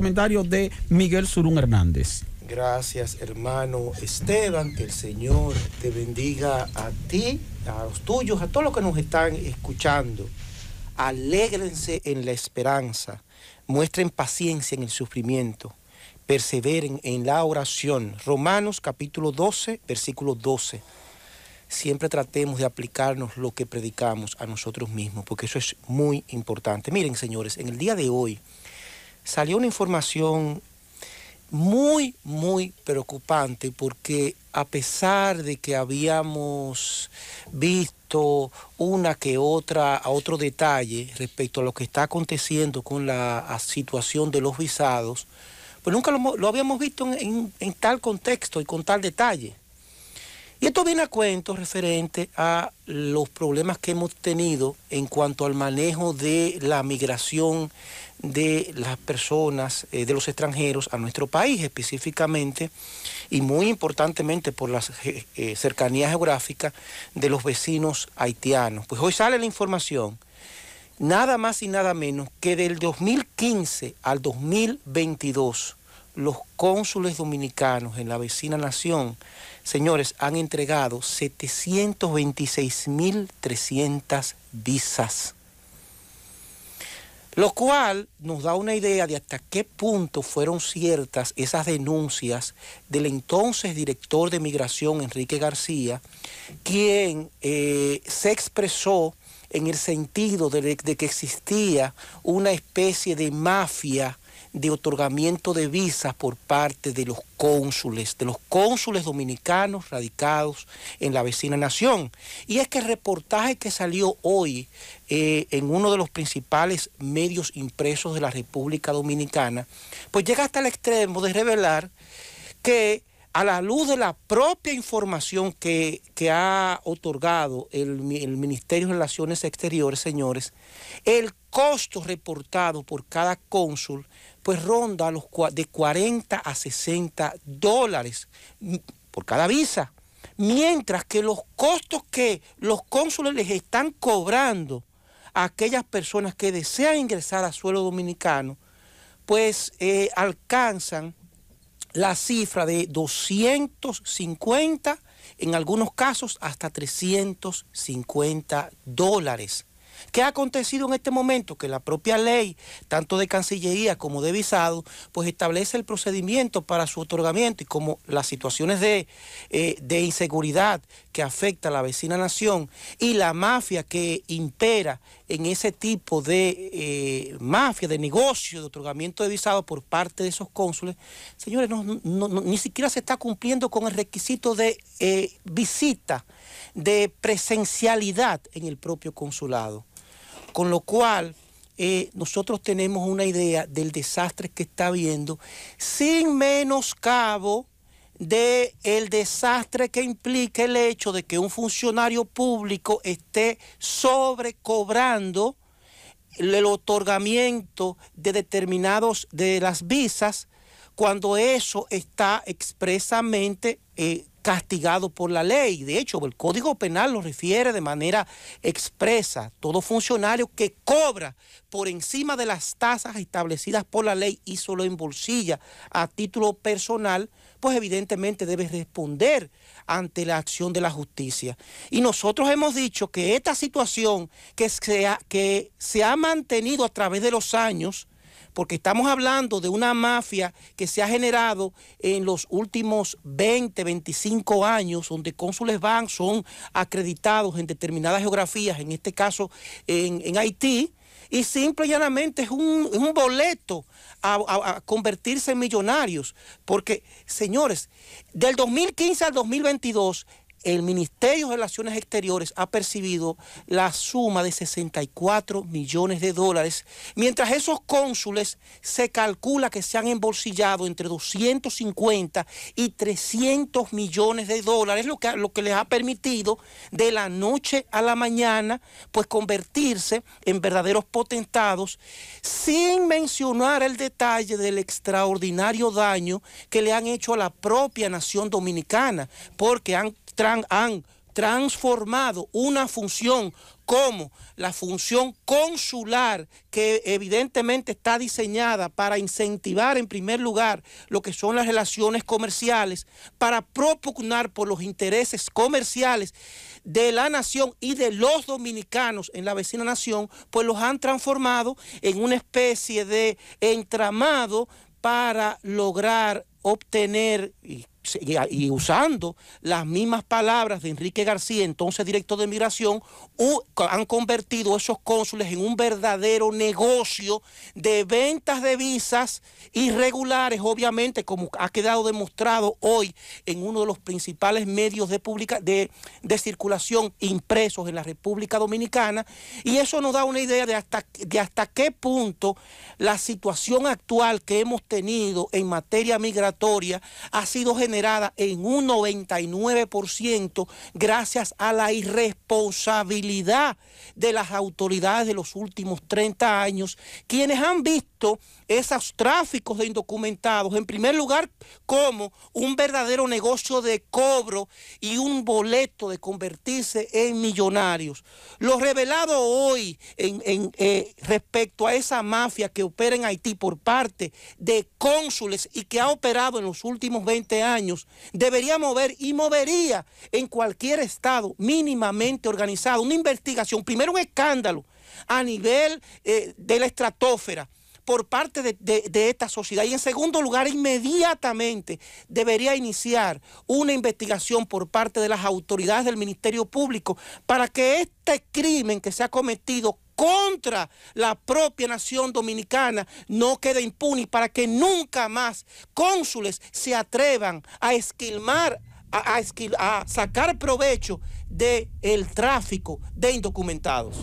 comentario de Miguel Surún Hernández. Gracias, hermano Esteban, que el Señor te bendiga a ti, a los tuyos, a todos los que nos están escuchando. Alégrense en la esperanza, muestren paciencia en el sufrimiento, perseveren en la oración. Romanos capítulo 12, versículo 12. Siempre tratemos de aplicarnos lo que predicamos a nosotros mismos, porque eso es muy importante. Miren, señores, en el día de hoy, salió una información muy, muy preocupante porque a pesar de que habíamos visto una que otra, a otro detalle respecto a lo que está aconteciendo con la situación de los visados, pues nunca lo, habíamos visto en tal contexto y con tal detalle. Y esto viene a cuento referente a los problemas que hemos tenido en cuanto al manejo de la migración de las personas, eh, de los extranjeros a nuestro país específicamente, y muy importantemente por la cercanías eh, eh, cercanía geográfica de los vecinos haitianos. Pues hoy sale la información, nada más y nada menos que del 2015 al 2022 los cónsules dominicanos en la vecina nación, señores, han entregado 726.300 visas. Lo cual nos da una idea de hasta qué punto fueron ciertas esas denuncias del entonces director de migración, Enrique García, quien eh, se expresó en el sentido de que existía una especie de mafia de otorgamiento de visas por parte de los cónsules, de los cónsules dominicanos radicados en la vecina nación. Y es que el reportaje que salió hoy eh, en uno de los principales medios impresos de la República Dominicana, pues llega hasta el extremo de revelar que a la luz de la propia información que, ha otorgado el, el Ministerio de Relaciones Exteriores, señores, el Costos reportados por cada cónsul pues ronda de 40 a 60 dólares por cada visa, mientras que los costos que los cónsules les están cobrando a aquellas personas que desean ingresar a suelo dominicano, pues eh, alcanzan la cifra de 250, en algunos casos hasta 350 dólares. ¿Qué ha acontecido en este momento? Que la propia ley, tanto de Cancillería como de visado, pues establece el procedimiento para su otorgamiento y como las situaciones de, eh, inseguridad que afecta a la vecina nación y la mafia que impera en ese tipo de eh, mafia, de negocio, de otorgamiento de visado por parte de esos cónsules, señores, ni siquiera se está cumpliendo con el requisito de eh, visita, de presencialidad en el propio consulado. Con lo cual, eh, nosotros tenemos una idea del desastre que está habiendo, sin menoscabo de el desastre que implica el hecho de que un funcionario público esté sobrecobrando el otorgamiento de determinados de las visas cuando eso está expresamente eh, castigado por la ley. De hecho, el Código Penal lo refiere de manera expresa. Todo funcionario que cobra por encima de las tasas establecidas por la ley y solo en bolsilla a título personal, pues evidentemente debe responder ante la acción de la justicia. Y nosotros hemos dicho que esta situación que se ha, que se ha mantenido a través de los años, porque estamos hablando de una mafia que se ha generado en los últimos 20, 25 años, donde cónsules van, son acreditados en determinadas geografías, en este caso en, Haití, y simple y llanamente es un, boleto a, a, convertirse en millonarios. Porque, señores, del 2015 al 2022, el Ministerio de Relaciones Exteriores ha percibido la suma de 64 millones de dólares, mientras esos cónsules se calcula que se han embolsillado entre 250 y 300 millones de dólares, lo que, lo que les ha permitido de la noche a la mañana, pues convertirse en verdaderos potentados, sin mencionar el detalle del extraordinario daño que le han hecho a la propia nación dominicana, porque han han transformado una función como la función consular, que evidentemente está diseñada para incentivar en primer lugar lo que son las relaciones comerciales, para propugnar por los intereses comerciales de la nación y de los dominicanos en la vecina nación, pues los han transformado en una especie de entramado para lograr obtener, y usando las mismas palabras de Enrique García, entonces director de migración, han convertido esos cónsules en un verdadero negocio de ventas de visas irregulares, obviamente, como ha quedado demostrado hoy en uno de los principales medios de, de, circulación impresos en la República Dominicana, y eso nos da una idea de hasta, de hasta qué punto la situación actual que hemos tenido en materia migratoria ha sido generada generada en un 99% gracias a la irresponsabilidad de las autoridades de los últimos 30 años, quienes han visto esos tráficos de indocumentados, en primer lugar, como un verdadero negocio de cobro y un boleto de convertirse en millonarios. Lo revelado hoy en, eh, respecto a esa mafia que opera en Haití por parte de cónsules y que ha operado en los últimos 20 años, debería mover y movería en cualquier estado mínimamente organizado una investigación, primero un escándalo a nivel eh, de la estratosfera por parte de, esta sociedad. Y en segundo lugar, inmediatamente debería iniciar una investigación por parte de las autoridades del Ministerio Público para que este crimen que se ha cometido contra la propia nación dominicana no quede impune para que nunca más cónsules se atrevan a esquilmar, a, a, sacar provecho del el tráfico de indocumentados.